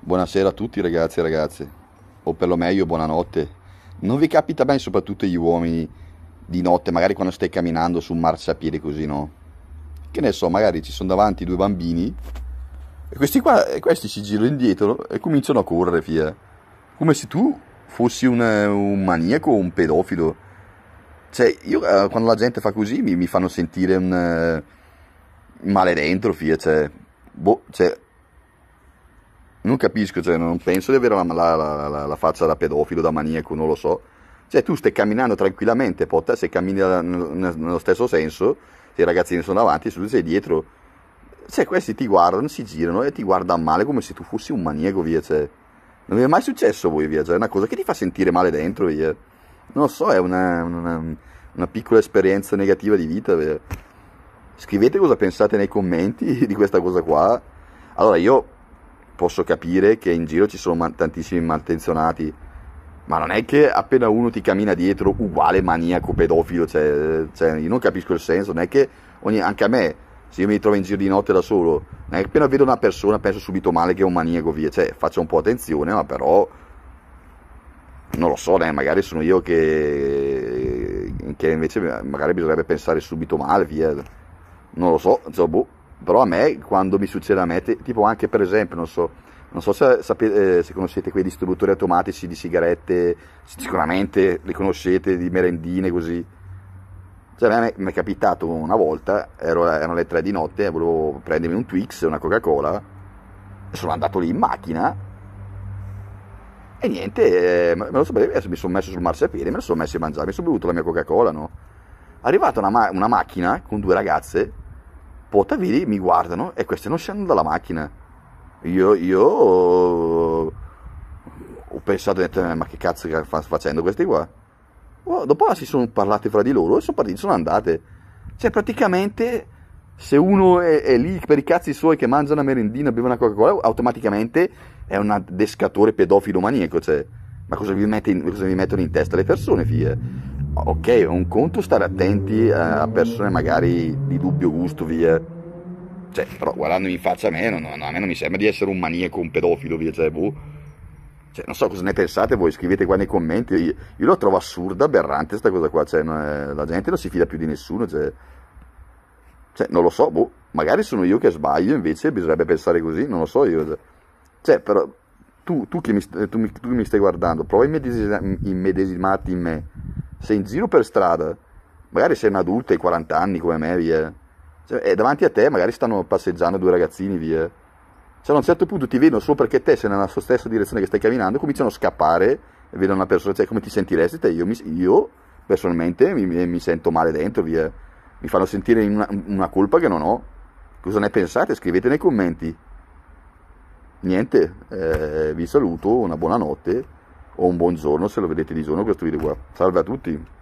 Buonasera a tutti ragazzi e ragazze, o per lo meglio buonanotte. Non vi capita mai soprattutto gli uomini di notte, magari quando stai camminando su un marciapiede così, no? Che ne so, magari ci sono davanti due bambini e questi qua, e questi si girano indietro e cominciano a correre, via. Come se tu fossi un, un maniaco o un pedofilo. Cioè, io eh, quando la gente fa così mi, mi fanno sentire un eh, male dentro, fia, cioè... Boh, cioè non capisco, cioè, non penso di avere la, la, la, la, faccia da pedofilo, da maniaco, non lo so. Cioè, tu stai camminando tranquillamente, Potta, se cammini nello stesso senso, se i ragazzini sono avanti, se tu sei dietro, cioè, questi ti guardano, si girano e ti guardano male come se tu fossi un maniaco, via, cioè. Non vi è mai successo voi, via, cioè, è una cosa che ti fa sentire male dentro, via. Non lo so, è una, una, una piccola esperienza negativa di vita, via. Scrivete cosa pensate nei commenti di questa cosa qua. Allora, io posso capire che in giro ci sono tantissimi malintenzionati, ma non è che appena uno ti cammina dietro uguale maniaco pedofilo, cioè, cioè io non capisco il senso, non è che ogni, anche a me, se io mi trovo in giro di notte da solo, non è che appena vedo una persona penso subito male che è un maniaco via, cioè faccio un po' attenzione, ma però non lo so, né, magari sono io che, che invece magari bisognerebbe pensare subito male, via. Non lo so, cioè, boh però a me quando mi succede a me, tipo anche per esempio, non so, non so se, sapete, eh, se conoscete quei distributori automatici di sigarette, sicuramente li conoscete, di merendine così. Cioè, a me mi è capitato una volta, ero, erano le 3 di notte, e volevo prendermi un Twix e una Coca-Cola, e sono andato lì in macchina e niente, eh, me lo so, mi sono messo sul marciapiede, me lo sono messo a mangiare, mi sono bevuto la mia Coca-Cola, no? È arrivata una, una macchina con due ragazze Potavili mi guardano e queste non scendono dalla macchina. Io, io eh, ho pensato, ho detto, eh, ma che cazzo stanno facendo questi qua? Oh, dopo si sono parlati fra di loro e sono partiti, sono andate. Cioè praticamente se uno è, è, lì per i cazzi suoi che mangia una merendina, beve una Coca-Cola, automaticamente è un adescatore pedofilo maniaco. Cioè, ma cosa vi, mette in, cosa vi mettono in testa le persone, figlie? ok, è un conto stare attenti eh, a persone magari di dubbio gusto, via. Cioè, però guardandomi in faccia a me, non, a me non mi sembra di essere un maniaco, un pedofilo, via, cioè, boh. Cioè, non so cosa ne pensate voi, scrivete qua nei commenti. Io, io la trovo assurda, aberrante questa cosa qua. Cioè, è, eh, la gente non si fida più di nessuno. Cioè, cioè, non lo so, boh, magari sono io che sbaglio, invece bisognerebbe pensare così, non lo so io. Cioè, cioè però tu, tu, che mi, tu, tu che mi stai guardando, prova a immedesimarti in me sei in giro per strada, magari sei un adulto ai 40 anni come me, via. Cioè, e eh, davanti a te magari stanno passeggiando due ragazzini, via. Cioè, a un certo punto ti vedono solo perché te sei nella stessa direzione che stai camminando, cominciano a scappare e vedono una persona, cioè, come ti sentiresti te? Io, io personalmente mi, mi, sento male dentro, via. Mi fanno sentire una, una colpa che non ho. Cosa ne pensate? Scrivete nei commenti. Niente, eh, vi saluto, una buonanotte o un buongiorno se lo vedete di giorno questo video qua. Salve a tutti!